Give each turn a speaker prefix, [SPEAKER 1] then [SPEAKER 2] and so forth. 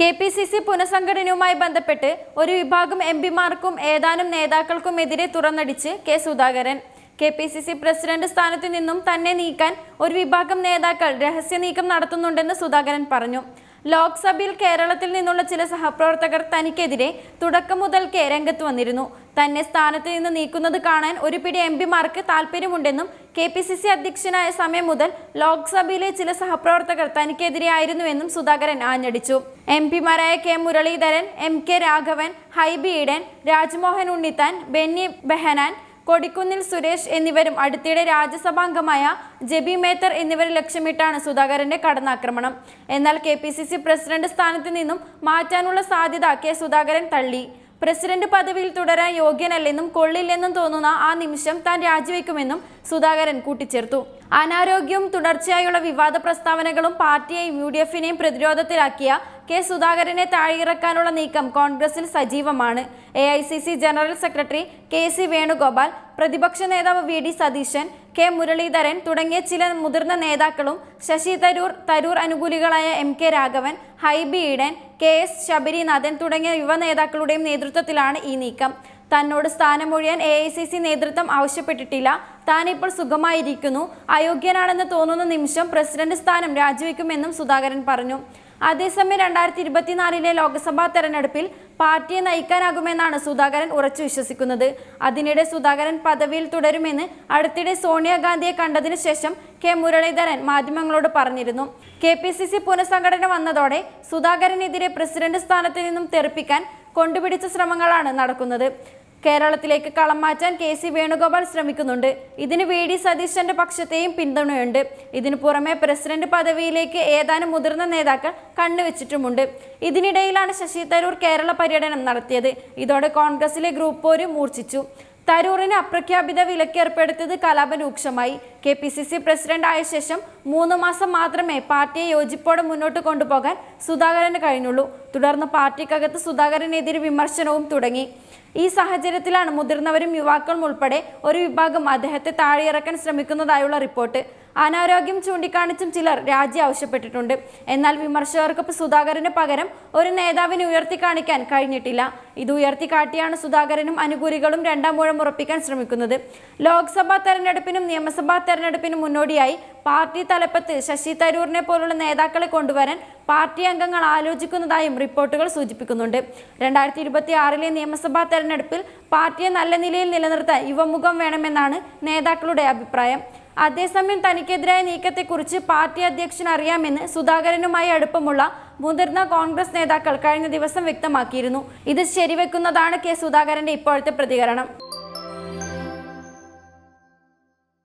[SPEAKER 1] K P C C പുനഃസംഘടനയുമായി ബന്ധപ്പെട്ട് ഒരു വിഭാഗം എം പിമാർക്കും ഏതാനും നേതാക്കൾക്കുമെതിരെ തുറന്നടിച്ച് K Sudhakaran K P C C president സ്ഥാനത്തു നിന്നും തന്നെ നീക്കാൻ ഒരു വിഭാഗം നേതാക്കൾ രഹസ്യ നീക്കം നടത്തുന്നുണ്ടെന്ന് സുധാകരൻ പറഞ്ഞു ലോക്സഭയിൽ കേരളത്തിൽ നിന്നുള്ള ചില സഹപ്രവർത്തകർ തനിക്കെതിരെ തുടക്കം മുതൽക്കേ രംഗത്ത് വന്നിരുന്നു തന്നെ സ്ഥാനത്ത് നിന്ന് നീക്കുന്നത് കാണാൻ ഒരു പിടി എം പിമാർക്ക് താല്പര്യമുണ്ടെന്നും കെ പി സി സി അധ്യക്ഷനായ സമയം മുതൽ ലോക്സഭയിലെ ചില സഹപ്രവർത്തകർ തനിക്കെതിരെയായിരുന്നുവെന്നും സുധാകരൻ ആഞ്ഞടിച്ചു എം പിമാരായ K Muraleedharan M K Raghavan Hibi Eden Rajmohan Unnithan Benny Behanan Kodikunnil Suresh എന്നിവരും അടുത്തിടെ രാജ്യസഭാംഗമായ ജെബി മേത്തർ എന്നിവരെ ലക്ഷ്യമിട്ടാണ് സുധാകരന്റെ കടന്നാക്രമണം എന്നാൽ കെ പ്രസിഡന്റ് സ്ഥാനത്ത് നിന്നും മാറ്റാനുള്ള സാധ്യത കെ സുധാകരൻ തള്ളി പ്രസിഡന്റ് പദവിയിൽ തുടരാൻ യോഗ്യനല്ലെന്നും കൊള്ളില്ലെന്നും തോന്നുന്ന ആ നിമിഷം താൻ രാജിവെക്കുമെന്നും സുധാകരൻ കൂട്ടിച്ചേർത്തു അനാരോഗ്യവും തുടർച്ചയായുള്ള വിവാദ പ്രസ്താവനകളും പാർട്ടിയെയും യു ഡി എഫിനെയും പ്രതിരോധത്തിലാക്കിയ കെ സുധാകരനെ താഴെയിറക്കാനുള്ള നീക്കം കോൺഗ്രസിൽ സജീവമാണ് A I C C general secretary K C Venugopal പ്രതിപക്ഷ നേതാവ് V D Satheesan K Muraleedharan തുടങ്ങിയ ചില മുതിർന്ന നേതാക്കളും ശശി തരൂർ തരൂർ അനുകൂലികളായ M K Raghavan Hibi Eden K S Sabarinathan തുടങ്ങിയ യുവ നേതാക്കളുടെയും നേതൃത്വത്തിലാണ് ഈ നീക്കം തന്നോട് സ്ഥാനമൊഴിയാൻ എ ഐ സി സി നേതൃത്വം ആവശ്യപ്പെട്ടിട്ടില്ല താനിപ്പോൾ സുഖമായിരിക്കുന്നു അയോഗ്യനാണെന്ന് തോന്നുന്ന നിമിഷം പ്രസിഡന്റ് സ്ഥാനം രാജിവെക്കുമെന്നും സുധാകരൻ പറഞ്ഞു അതേസമയം രണ്ടായിരത്തി ഇരുപത്തിനാലിലെ ലോക്സഭാ തെരഞ്ഞെടുപ്പിൽ പാർട്ടിയെ നയിക്കാനാകുമെന്നാണ് സുധാകരൻ ഉറച്ചു വിശ്വസിക്കുന്നത് അതിനിടെ സുധാകരൻ പദവിയിൽ തുടരുമെന്ന് അടുത്തിടെ സോണിയാഗാന്ധിയെ കണ്ടതിനു ശേഷം കെ മുരളീധരൻ മാധ്യമങ്ങളോട് പറഞ്ഞിരുന്നു കെ പി സി സി പുനഃസംഘടന വന്നതോടെ സുധാകരനെതിരെ പ്രസിഡന്റ് സ്ഥാനത്ത് നിന്നും തെറിപ്പിക്കാൻ കൊണ്ടുപിടിച്ച ശ്രമങ്ങളാണ് നടക്കുന്നത് കേരളത്തിലേക്ക് കളം മാറ്റാൻ കെ സി വേണുഗോപാൽ ശ്രമിക്കുന്നുണ്ട് ഇതിന് വി ഡി സതീശന്റെ പക്ഷത്തെയും പിന്തുണയുണ്ട് ഇതിനു പുറമെ പ്രസിഡന്റ് പദവിയിലേക്ക് ഏതാനും മുതിർന്ന നേതാക്കൾ കണ്ണുവെച്ചിട്ടുമുണ്ട് ഇതിനിടയിലാണ് ശശി തരൂർ കേരള പര്യടനം നടത്തിയത് ഇതോടെ കോൺഗ്രസിലെ ഗ്രൂപ്പ് പോര് മൂർച്ഛിച്ചു തരൂറിന് അപ്രഖ്യാപിത വിലക്കേർപ്പെടുത്തിയത് രൂക്ഷമായി K P C C president ആയ ശേഷം മൂന്ന് മാസം മാത്രമേ പാർട്ടിയെ യോജിപ്പോടെ മുന്നോട്ട് കൊണ്ടുപോകാൻ സുധാകരന് കഴിഞ്ഞുള്ളൂ തുടർന്ന് പാർട്ടിക്കകത്ത് സുധാകരനെതിരെ വിമർശനവും തുടങ്ങി ഈ സാഹചര്യത്തിലാണ് മുതിർന്നവരും യുവാക്കളും ഉൾപ്പെടെ ഒരു വിഭാഗം അദ്ദേഹത്തെ താഴെയിറക്കാൻ ശ്രമിക്കുന്നതായുള്ള റിപ്പോർട്ട് അനാരോഗ്യം ചൂണ്ടിക്കാണിച്ചും ചിലർ രാജി ആവശ്യപ്പെട്ടിട്ടുണ്ട് എന്നാൽ വിമർശകർക്കൊപ്പം സുധാകരന് പകരം ഒരു നേതാവിനെ ഉയർത്തിക്കാണിക്കാൻ കഴിഞ്ഞിട്ടില്ല ഇത് ഉയർത്തിക്കാട്ടിയാണ് സുധാകരനും അനുകൂലികളും രണ്ടാം മൂഴം ഉറപ്പിക്കാൻ ശ്രമിക്കുന്നത് ലോക്സഭാ തെരഞ്ഞെടുപ്പിനും നിയമസഭാ തെരഞ്ഞെടുപ്പിനും മുന്നോടിയായി പാർട്ടി തലപ്പത്ത് ശശി തരൂറിനെ പോലുള്ള നേതാക്കളെ കൊണ്ടുവരാൻ പാർട്ടി അംഗങ്ങൾ ആലോചിക്കുന്നതായും റിപ്പോർട്ടുകൾ സൂചിപ്പിക്കുന്നുണ്ട് രണ്ടായിരത്തി ഇരുപത്തി ആറിലെ നിയമസഭാ തെരഞ്ഞെടുപ്പിൽ പാർട്ടിയെ നല്ല നിലയിൽ നിലനിർത്താൻ യുവമുഖം വേണമെന്നാണ് നേതാക്കളുടെ അഭിപ്രായം അതേസമയം തനിക്കെതിരായ നീക്കത്തെക്കുറിച്ച് പാർട്ടി അധ്യക്ഷൻ അറിയാമെന്ന് സുധാകരനുമായി അടുപ്പമുള്ള മുതിർന്ന കോൺഗ്രസ് നേതാക്കൾ കഴിഞ്ഞ ദിവസം വ്യക്തമാക്കിയിരുന്നു ഇത് ശരിവെക്കുന്നതാണ് കെ സുധാകരന്റെ ഇപ്പോഴത്തെ പ്രതികരണം